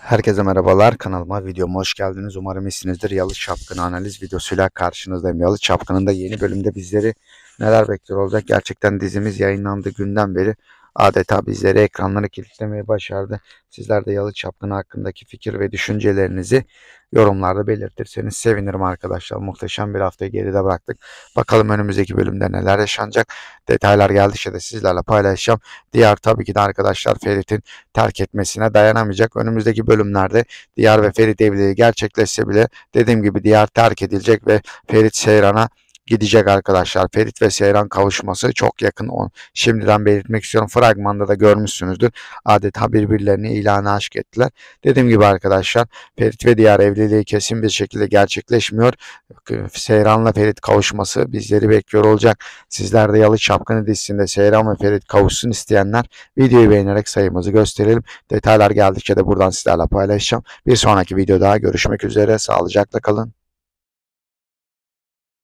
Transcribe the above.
Herkese merhabalar. Kanalıma, videoma hoş geldiniz. Umarım iyisinizdir. Yalı Çapkın analiz videosuyla karşınızdayım. Yalı Çapkın'ın da yeni bölümde bizleri neler bekliyor olacak? Gerçekten dizimiz yayınlandı günden beri adeta bizleri ekranları kilitlemeyi başardı. Sizler de Yalı Çapkın hakkındaki fikir ve düşüncelerinizi yorumlarda belirtirseniz sevinirim arkadaşlar. Muhteşem bir haftayı geride bıraktık. Bakalım önümüzdeki bölümde neler yaşanacak. Detaylar geldikçe de sizlerle paylaşacağım. Diğer tabii ki de arkadaşlar Ferit'in terk etmesine dayanamayacak. Önümüzdeki bölümlerde Diğer ve Ferit evliliği gerçekleşse bile dediğim gibi Diğer terk edilecek ve Ferit Seyran'a gidecek arkadaşlar. Ferit ve Seyran kavuşması çok yakın. Şimdiden belirtmek istiyorum. Fragmanda da görmüşsünüzdür. Adeta birbirlerini ilanı aşk ettiler. Dediğim gibi arkadaşlar Ferit ve diğer evliliği kesin bir şekilde gerçekleşmiyor. Seyran'la Ferit kavuşması bizleri bekliyor olacak. Sizler de Yalı Çapkını dizisinde Seyran ve Ferit kavuşsun isteyenler videoyu beğenerek sayımızı gösterelim. Detaylar geldikçe de buradan sizlerle paylaşacağım. Bir sonraki videoda görüşmek üzere. Sağlıcakla kalın.